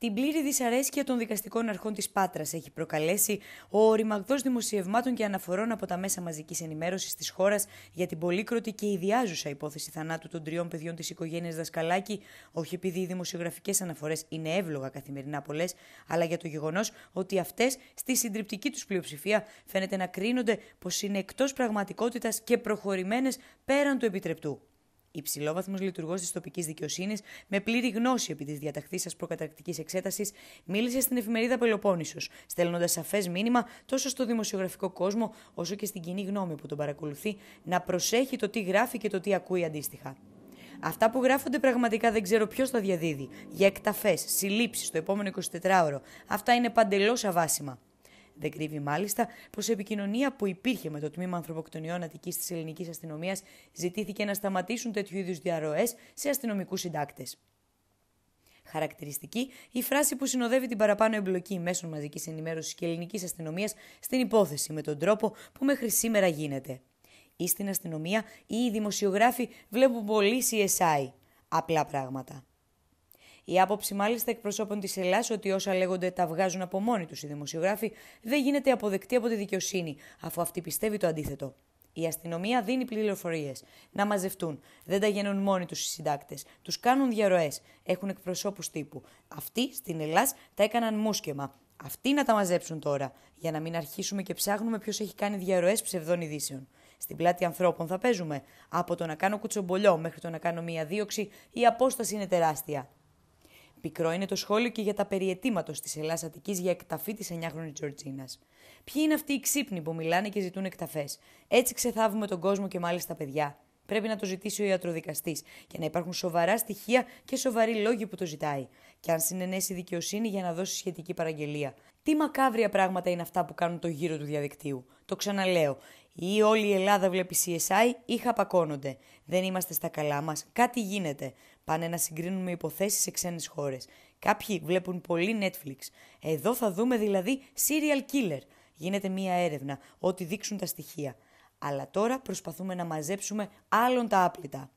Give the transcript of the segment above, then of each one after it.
Την πλήρη δυσαρέσκεια των δικαστικών αρχών της Πάτρας έχει προκαλέσει ο οριμαγδό δημοσιευμάτων και αναφορών από τα μέσα μαζικής ενημέρωσης της χώρας για την πολύκροτη και ιδιάζουσα υπόθεση θανάτου των τριών παιδιών της οικογένειας Δασκαλάκη, όχι επειδή οι δημοσιογραφικές αναφορές είναι εύλογα καθημερινά πολλές, αλλά για το γεγονός ότι αυτές στη συντριπτική τους πλειοψηφία φαίνεται να κρίνονται πως είναι εκτός πραγματικότητας και προχωρημένες πέραν του επιτρεπτού. Υψηλόβαθμος λειτουργός της τοπικής δικαιοσύνης, με πλήρη γνώση επί της διαταχθή σας προκαταρκτικής εξέτασης, μίλησε στην εφημερίδα Πελοπόννησος, στέλνοντας σαφές μήνυμα τόσο στο δημοσιογραφικό κόσμο, όσο και στην κοινή γνώμη που τον παρακολουθεί, να προσέχει το τι γράφει και το τι ακούει αντίστοιχα. Αυτά που γράφονται πραγματικά δεν ξέρω ποιος τα διαδίδει. Για εκταφές, συλλήψεις το επόμενο 24ωρο. Αυτά είναι παντελώς αβάσιμα. Δεν κρύβει μάλιστα πως η επικοινωνία που υπήρχε με το τμήμα ανθρωποκτονιών Αττικής της Ελληνικής Αστυνομίας ζητήθηκε να σταματήσουν τέτοιου είδους διαρροές σε αστυνομικούς συντάκτες. Χαρακτηριστική η φράση που συνοδεύει την παραπάνω εμπλοκή μέσων μαζικής ενημέρωσης και ελληνικής αστυνομίας στην υπόθεση με τον τρόπο που μέχρι σήμερα γίνεται. Ή στην αστυνομία ή οι δημοσιογράφοι βλέπουν πολύ CSI. Απλά πράγματα. Η άποψη μάλιστα εκπροσώπων της Ελλάς ότι όσα λέγονται τα βγάζουν από μόνοι τους οι δημοσιογράφοι δεν γίνεται αποδεκτή από τη δικαιοσύνη, αφού αυτή πιστεύει το αντίθετο. Η αστυνομία δίνει πληροφορίες. Να μαζευτούν. Δεν τα γίνουν μόνοι τους οι συντάκτες. Τους κάνουν διαρροές. Έχουν εκπροσώπους τύπου. Αυτοί στην Ελλάς τα έκαναν μουσκεμα. Αυτοί να τα μαζέψουν τώρα. Για να μην αρχίσουμε και ψάχνουμε ποιος έχει κάνει διαρροές ψευδών ειδήσεων. Στην πλάτη ανθρώπων θα παίζουμε. Από το να κάνω κουτσομπολιό μέχρι το να κάνω μία δίωξη, η απόσταση είναι τεράστια. Πικρό είναι το σχόλιο και για τα περιετήματος της Ελλάδα Αττικής για εκταφή της 9χρονη Τζορτζίνας. Ποιοι είναι αυτοί οι ξύπνοι που μιλάνε και ζητούν εκταφές. Έτσι ξεθάβουμε τον κόσμο και μάλιστα παιδιά. Πρέπει να το ζητήσει ο ιατροδικαστής και να υπάρχουν σοβαρά στοιχεία και σοβαροί λόγοι που το ζητάει και αν συνενέσει δικαιοσύνη για να δώσει σχετική παραγγελία. Τι μακάβρια πράγματα είναι αυτά που κάνουν το γύρο του διαδικτύου. Το ξαναλέω. Ή όλη η Ελλάδα βλέπει CSI ή χαπακώνονται. Δεν είμαστε στα καλά μας. Κάτι γίνεται. Πάνε να συγκρίνουμε με υποθέσεις σε ξένες χώρες. Κάποιοι βλέπουν πολύ Netflix. Εδώ θα δούμε δηλαδή serial killer. Γίνεται μία έρευνα. Ό,τι δείξουν τα στοιχεία. Αλλά τώρα προσπαθούμε να μαζέψουμε άλλον τα άπλητα.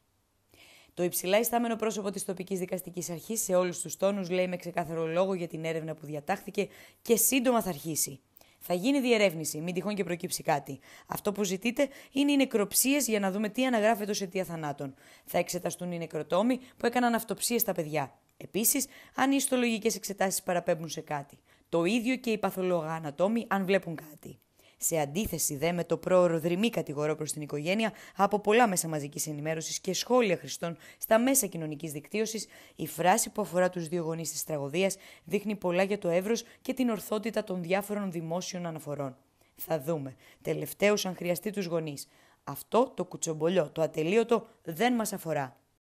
Το υψηλά ιστάμενο πρόσωπο της τοπικής δικαστικής αρχής σε όλους τους τόνους λέει με ξεκάθαρο λόγο για την έρευνα που διατάχθηκε και σύντομα θα αρχίσει. Θα γίνει διερεύνηση, μην τυχόν και προκύψει κάτι. Αυτό που ζητείτε είναι οι νεκροψίες για να δούμε τι αναγράφεται ω αιτία θανάτων. Θα εξεταστούν οι νεκροτόμοι που έκαναν αυτοψίες στα παιδιά. Επίσης, αν οι ιστολογικές εξετάσεις παραπέμπουν σε κάτι. Το ίδιο και οι παθολογά ανατόμοι, αν βλέπουν κάτι. Σε αντίθεση δε με το πρόωρο δρυμή κατηγορό προς την οικογένεια από πολλά μέσα μαζικής ενημέρωσης και σχόλια χρηστών στα μέσα κοινωνικής δικτύωσης, η φράση που αφορά τους δύο γονείς της τραγωδίας δείχνει πολλά για το εύρος και την ορθότητα των διάφορων δημόσιων αναφορών. Θα δούμε. Τελευταίο, αν χρειαστεί τους γονείς. Αυτό το κουτσομπολιό, το ατελείωτο, δεν μας αφορά.